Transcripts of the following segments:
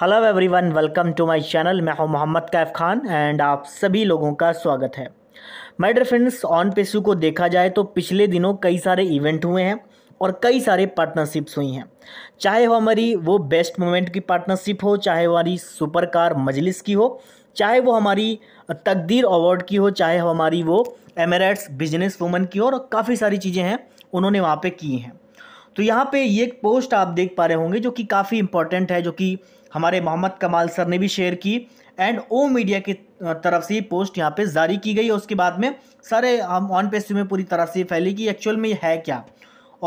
hello everyone welcome to my channel मैं हूं Mohammad Kaif Khan and आप सभी लोगों का स्वागत है माय डर फ्रेंड्स ऑन पेसू को देखा जाए तो पिछले दिनों कई सारे इवेंट हुए हैं और कई सारे पार्टनरशिप्स हुई हैं चाहे वो हमारी वो बेस्ट मोमेंट की पार्टनरशिप हो चाहे वो हमारी सुपर कार मजलिस की हो चाहे वो हमारी तकदीर अवार्ड की हो चाहे हमारी वो एमरेट्स बिजनेस वूमन की हो और काफ़ी सारी चीज़ें हैं उन्होंने वहाँ पे की हैं तो यहाँ पे ये एक पोस्ट आप देख पा रहे होंगे जो कि काफ़ी इंपॉर्टेंट है जो कि हमारे मोहम्मद कमाल सर ने भी शेयर की एंड ओ मीडिया की तरफ से ये पोस्ट यहाँ पे जारी की गई है उसके बाद में सारे हम ऑन पेज में पूरी तरह से फैली कि एक्चुअल में ये है क्या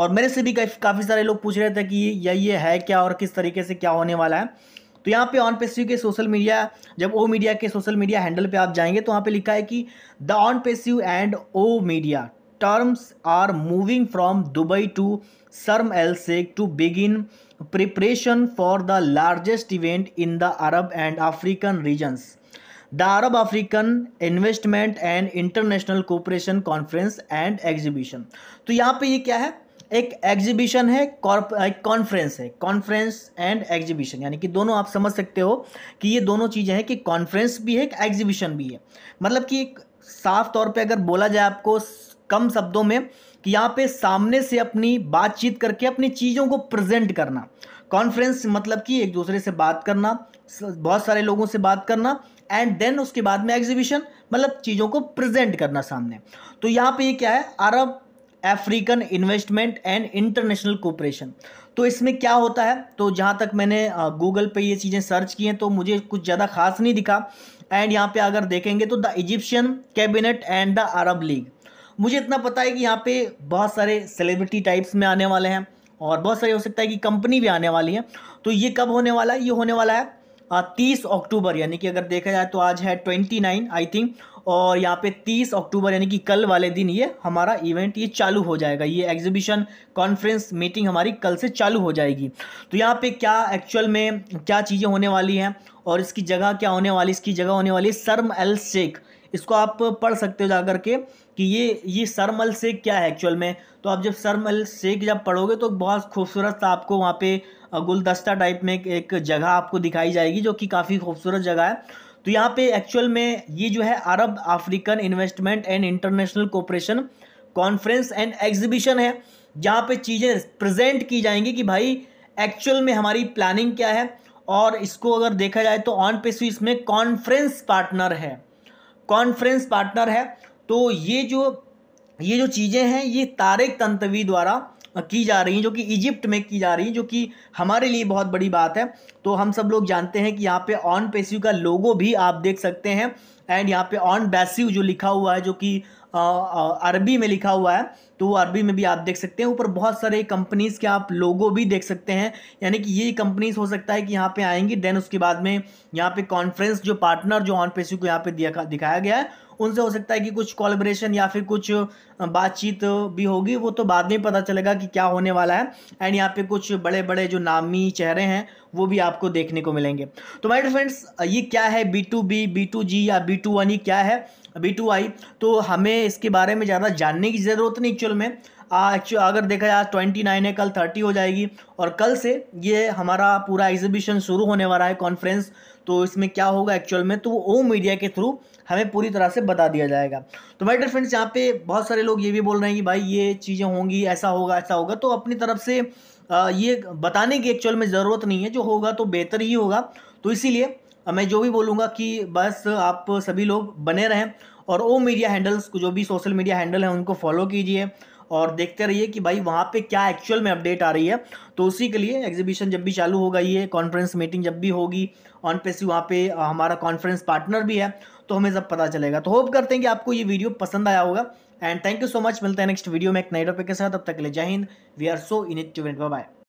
और मेरे से भी काफ़ी सारे लोग पूछ रहे थे कि या ये है क्या और किस तरीके से क्या होने वाला है तो यहाँ पे ऑन पेस्यू के सोशल मीडिया जब ओ मीडिया के सोशल मीडिया हैंडल पे आप जाएंगे तो वहाँ पे लिखा है कि द ऑन पेस्यू एंड ओ media terms are moving from Dubai to Sharm el Sheikh to begin preparation for the largest event in the Arab and African regions the Arab African investment and international cooperation conference and exhibition तो यहाँ पर ये क्या है एक exhibition है conference है conference and exhibition यानी कि दोनों आप समझ सकते हो कि ये दोनों चीज़ें हैं कि कॉन्फ्रेंस भी है एक एग्जीबिशन भी है मतलब कि साफ तौर पे अगर बोला जाए आपको कम शब्दों में कि यहाँ पे सामने से अपनी बातचीत करके अपनी चीज़ों को प्रेजेंट करना कॉन्फ्रेंस मतलब कि एक दूसरे से बात करना बहुत सारे लोगों से बात करना एंड देन उसके बाद में एग्जीबिशन मतलब चीज़ों को प्रेजेंट करना सामने तो यहाँ पे ये क्या है Arab African investment and international cooperation तो इसमें क्या होता है तो जहाँ तक मैंने गूगल पे ये चीज़ें सर्च की हैं तो मुझे कुछ ज़्यादा खास नहीं दिखा एंड यहाँ पे अगर देखेंगे तो the Egyptian cabinet and the Arab League मुझे इतना पता है कि यहाँ पे बहुत सारे सेलिब्रिटी टाइप्स में आने वाले हैं और बहुत सारे हो सकता है कि कंपनी भी आने वाली है तो ये कब होने वाला है ये होने वाला है तीस अक्टूबर यानी कि अगर देखा जाए तो आज है ट्वेंटी नाइन आई थिंक और यहाँ पे तीस अक्टूबर यानी कि कल वाले दिन ये हमारा इवेंट ये चालू हो जाएगा ये एग्जीबिशन कॉन्फ्रेंस मीटिंग हमारी कल से चालू हो जाएगी तो यहाँ पे क्या एक्चुअल में क्या चीज़ें होने वाली हैं और इसकी जगह क्या होने वाली इसकी जगह होने वाली सर्म एल शेख इसको आप पढ़ सकते हो जाकर के कि ये ये सरमल सेक क्या है एक्चुअल में तो आप जब सरमल सेक जब पढ़ोगे तो बहुत खूबसूरत सा आपको वहाँ पे गुलदस्ता टाइप में एक जगह आपको दिखाई जाएगी जो कि काफ़ी खूबसूरत जगह है तो यहाँ पे एक्चुअल में ये जो है Arab African investment and international cooperation conference and exhibition है जहाँ पे चीज़ें प्रेजेंट की जाएंगी कि भाई एक्चुअल में हमारी प्लानिंग क्या है और इसको अगर देखा जाए तो ऑन पेसू इसमें कॉन्फ्रेंस पार्टनर है कॉन्फ्रेंस पार्टनर है तो ये जो ये जो चीज़ें हैं ये तारिक तंतवी द्वारा की जा रही हैं जो कि इजिप्ट में की जा रही हैं जो कि हमारे लिए बहुत बड़ी बात है तो हम सब लोग जानते हैं कि यहाँ पे ऑन पेस्यू का लोगो भी आप देख सकते हैं एंड यहाँ पे ऑन बेस्यू जो लिखा हुआ है जो कि अरबी में लिखा हुआ है तो अरबी में भी आप देख सकते हैं ऊपर बहुत सारे कंपनीज़ के आप लोगो भी देख सकते हैं यानी कि ये कंपनीज हो सकता है कि यहाँ पे आएंगी देन उसके बाद में यहाँ पे कॉन्फ्रेंस जो पार्टनर जो ऑन पेशी को यहाँ पे दिया दिखाया गया है उनसे हो सकता है कि कुछ कॉलेब्रेशन या फिर कुछ बातचीत भी होगी वो तो बाद में पता चलेगा कि क्या होने वाला है एंड यहाँ पे कुछ बड़े बड़े जो नामी चेहरे हैं वो भी आपको देखने को मिलेंगे तो माय फ्रेंड्स ये क्या है B to B B to G या बी टू वन ये क्या है बी टू आई तो हमें इसके बारे में ज़्यादा जानने की ज़रूरत नहीं चलो एक्चुअल में एक्चुअल अगर देखा जाए ट्वेंटी नाइन है कल थर्टी हो जाएगी और कल से ये हमारा पूरा एग्जीबिशन शुरू होने वाला है कॉन्फ्रेंस तो इसमें क्या होगा एक्चुअल में तो वो ओ मीडिया के थ्रू हमें पूरी तरह से बता दिया जाएगा तो माय डियर फ्रेंड्स यहाँ पे बहुत सारे लोग ये भी बोल रहे हैं कि भाई ये चीज़ें होंगी ऐसा होगा ऐसा होगा तो अपनी तरफ से ये बताने की एक्चुअल में ज़रूरत नहीं है जो होगा तो बेहतर ही होगा तो इसीलिए मैं जो भी बोलूँगा कि बस आप सभी लोग बने रहें और वो मीडिया हैंडल्स को जो भी सोशल मीडिया हैंडल है उनको फॉलो कीजिए और देखते रहिए कि भाई वहाँ पे क्या एक्चुअल में अपडेट आ रही है तो उसी के लिए एग्जीबिशन जब भी चालू होगा ये कॉन्फ्रेंस मीटिंग जब भी होगी ऑन पे सी वहाँ पर हमारा कॉन्फ्रेंस पार्टनर भी है तो हमें सब पता चलेगा तो होप करते हैं कि आपको ये वीडियो पसंद आया होगा and thank you so much मिलते हैं नेक्स्ट वीडियो में एक नए टॉपिक के साथ अब तक के लिए Jai Hind we are so in it to bye